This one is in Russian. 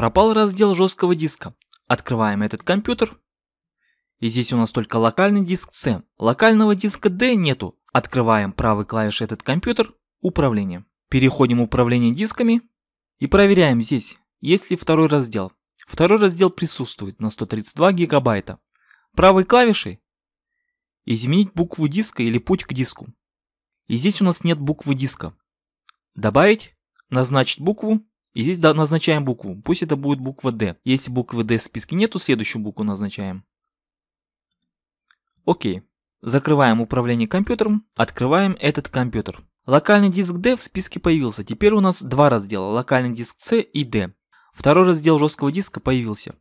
пропал раздел жесткого диска. Открываем этот компьютер. И здесь у нас только локальный диск C. Локального диска D нету. Открываем правой клавишей этот компьютер. Управление. Переходим в управление дисками. И проверяем здесь, есть ли второй раздел. Второй раздел присутствует на 132 гигабайта. Правой клавишей изменить букву диска или путь к диску. И здесь у нас нет буквы диска. Добавить, назначить букву и здесь назначаем букву. Пусть это будет буква D. Если буквы D в списке нету, следующую букву назначаем. Окей. Закрываем управление компьютером, открываем этот компьютер. Локальный диск D в списке появился. Теперь у нас два раздела, локальный диск C и D. Второй раздел жесткого диска появился.